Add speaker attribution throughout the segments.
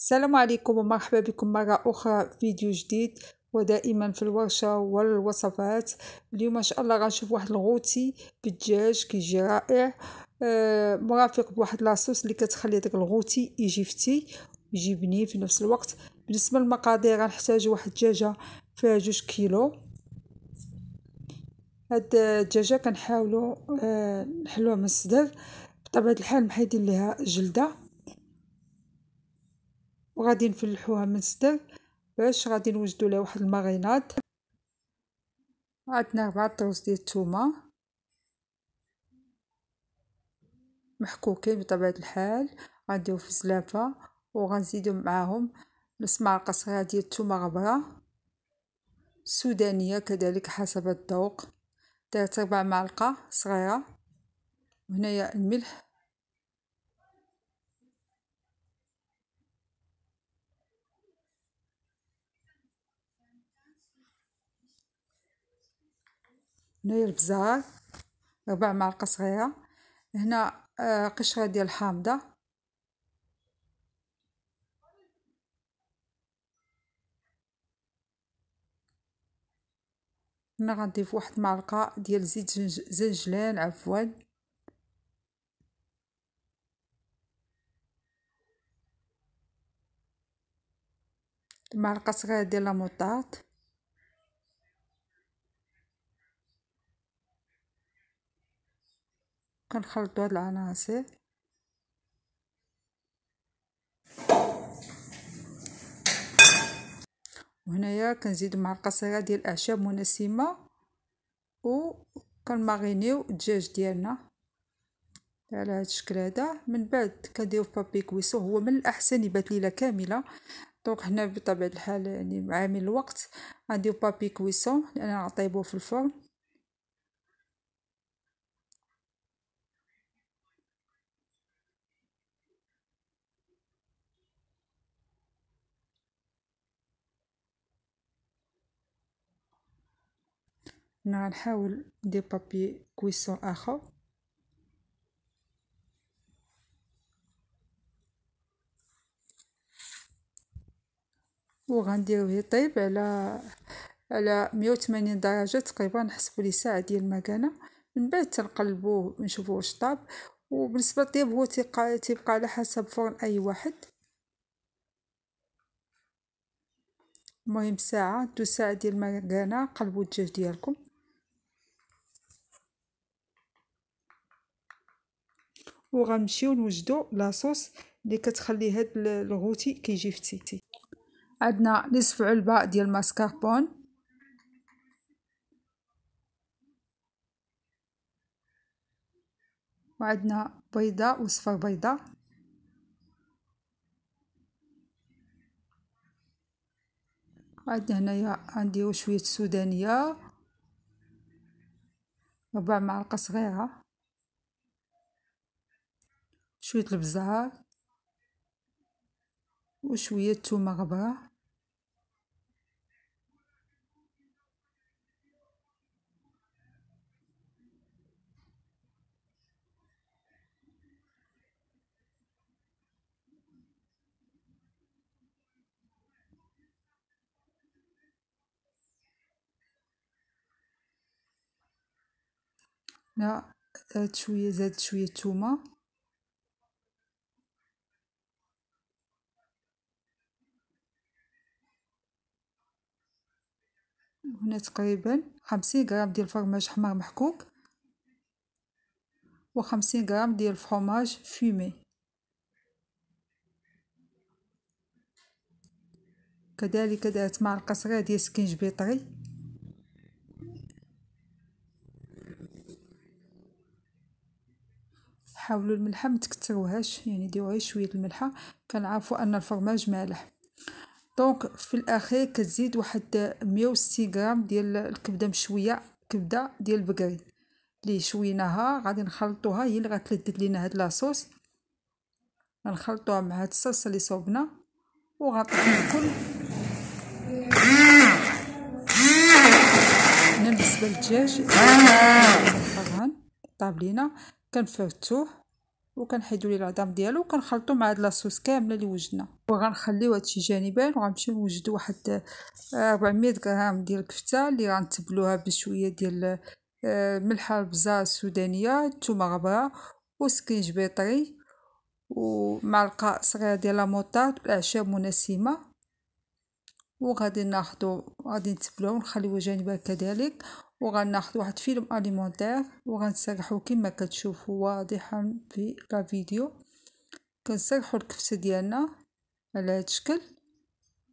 Speaker 1: السلام عليكم ومرحبا بكم مرة أخرى فيديو جديد ودائما في الورشة والوصفات اليوم إن شاء الله غنشوف واحد الغوتي بالدجاج كيجي رائع آه مرافق بواحد لاصوص اللي كتخلي داك الغوتي يجي فتي يجي بني في نفس الوقت بالنسبة للمقادير غنحتاج واحد الدجاجة فيها جوج كيلو هاد الدجاجة كنحاولو آه نحلوها من الصدر بطبيعة الحال محيدين ليها جلدة وغادي نفلحوها من الصدر باش غادي نوجدو لها واحد الماريناد عندنا ربعة طروس ديال الثومة محكوكين بطبيعة الحال غنديرو في الزلافة وغنزيدو معاهم نص معلقة صغيرة ديال الثومة غبرة سودانية كذلك حسب الذوق درت ربع معلقة صغيرة هنايا الملح نير البزار ربع معلقة صغيرة هنا آه، قشرة ديال الحامضة هنا غنضيف واحد معلقة ديال زيت زنجلان عفوا معلقة صغيرة ديال لاموطاط كنخلطو هاد العناصر وهنايا كنزيد معلقه صغيره ديال الاعشاب منسمه و كنماغينيو الدجاج ديالنا على هاد الشكل هذا من بعد كنديرو في بابي كويسو هو من الاحسن يبات ليله كامله دونك هنا بطبيعه الحال يعني عامل الوقت غنديرو بابي كويسون لان نطيبوه في الفرن غنحاول ندير بابي كويسون آخر غنديروه يطيب على على 180 درجة تقريبا نحسبو لي ساعة ديال المكانة من بعد تنقلبوه نشوفو واش طاب وبالنسبة للطيب هو تيبقى تيبقى على حسب فرن أي واحد المهم ساعة دو ساعة ديال المكانة قلبوا الدجاج ديالكم وغنمشيو نوجدو لاصوص اللي كتخلي هاد الغوتي كيجي فتيتي عندنا نصف علبه ديال الماسكاربون وعندنا بيضه وصفر بيضه وعندنا هنايا عندي شويه سودانيه ربع معلقه صغيره شويه البزار وشويه الثومه غبره لا زاد شويه زاد شويه الثومه هنا تقريبا خمسين غرام ديال الفرماج حمار محكوك وخمسين غرام ديال الفرماج فيمي كذلك درت معلقه صغيره ديال سكينجبير طري حاولوا الملحه ما يعني ديروا غير شويه الملحه كنعرفوا ان الفرماج مالح دونك في الاخير كتزيد واحد 160 غرام ديال الكبده مشويه كبده ديال بقري اللي شويناها غادي نخلطوها هي اللي غتلذذ لينا هاد لاصوص غنخلطوها مع هاد الصلصه اللي صوبنا وغنطيح الكل بالنسبه للدجاج طاب لينا كنفرتوه وكنحيدو ليه العظام ديالو وكنخلطو مع هاد لاصوص كامله اللي وجدنا وغنخليو هادشي جانبا وغنمشيو نوجدو واحد 400 آه، غرام ديال الكفته اللي غنتبلوها بشويه ديال آه، ملح البزار السودانيه الثومه غبره وسكينج بيطري ومعلقه صغيره ديال لا موطارد والاعشاب منسمه وغادي ناخدو غادي نتبلوا ونخليو جانبها كذلك وغناخذوا واحد فيلم اليمونتير وغنسرحوا كما كتشوفوا واضحا في لا فيديو كنسرحو الكفته ديالنا على هذا الشكل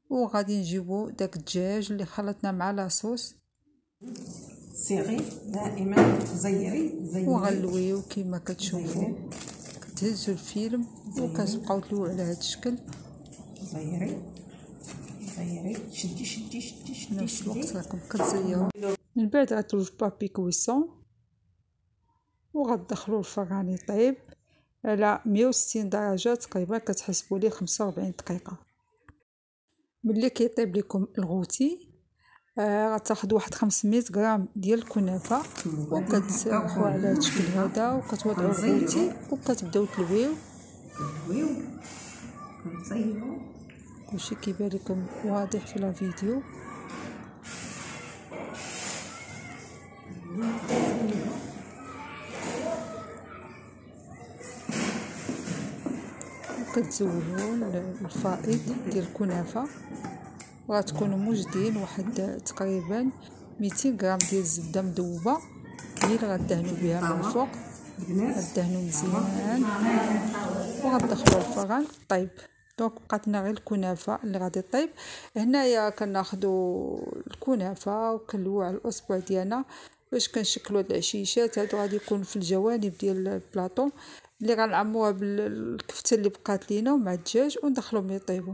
Speaker 1: وغادي نجيبو داك الدجاج اللي خلطنا مع لاصوص صيغي دائما زيري زيري وغنلويو كما كتشوفوا كتهزوا الفيلم وكتبقاو تلويو على هذا الشكل زيري شدي شدي شدي شدي من بعد غتولف بابي كويسون وغتدخلو الفران يطيب على 160 درجه تقريبا كتحسبوا ليه 45 دقيقه ملي كيطيب لكم الغوتي غتاخذ واحد 500 غرام ديال الكنافه وكتسرحوا على هذا الشكل هذا وكتوضعوا الغوتي وكتبداو تلويو تلويو كلشي كيبان لكم واضح في الفيديو وكتزولوا الفائض ديال الكنافه وغتكونوا موجدين واحد تقريبا 200 غرام ديال الزبده مذوبه هي اللي غدهنوا بها من الفوق غدهنوا مزيان وغتدخلوا الفرن طيب دونك بقات لنا غير الكنافه اللي غادي طيب هنايا كناخذوا الكنافه وكنلوو على الاصبع ديالنا باش كنشكلوا هاد العشيشات هادو غادي يكون في الجوانب ديال البلاطو اللي غنعموها بالكفته اللي بقات لينا مع الدجاج وندخلهم يطيبوا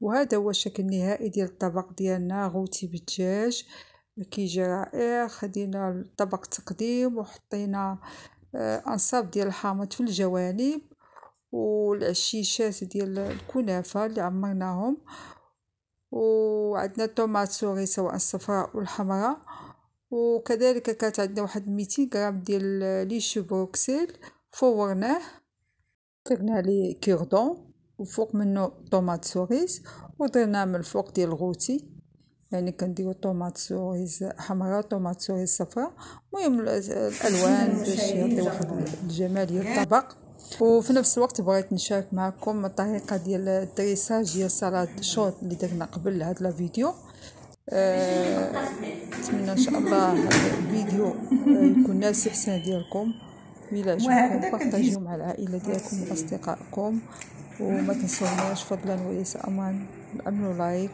Speaker 1: وهذا هو الشكل النهائي ديال الطبق ديالنا غوتي بالدجاج كيجي رائع خدينا الطبق تقديم وحطينا آه، انصاب ديال الحامض في الجوانب والعشيشات ديال الكنافة اللي عمرناهم وعندنا الطوماط سوري سواء الصفراء والحمراء وكذلك كانت عندنا واحد 200 غرام ديال لي بروكسيل فورناه درنا عليه كيردون وفوق منه طوماط سوريس ودرنا من الفوق ديال الغوتي يعني كنديرو طوماط سوريس حمراء طوماط سوريس صفراء المهم الالوان باش يعطي واحد الجمال ديال الطبق وفي نفس الوقت بغيت نشارك معكم الطريقه ديال الدريساج ديال سلطه الشوط اللي درنا قبل هاد لا فيديو آه، نتمنى أه... ان شاء الله الفيديو يكون نال الاستحسان ديالكم ويلا عجبكم بارطاجيو مع العائله ديالكم واصدقائكم وما تنسوناش فضلا وليس امان الامن لايك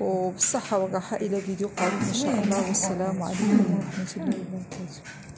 Speaker 1: وبالصحه والراحه الى فيديو قريب ان شاء الله والسلام عليكم ورحمه الله وبركاته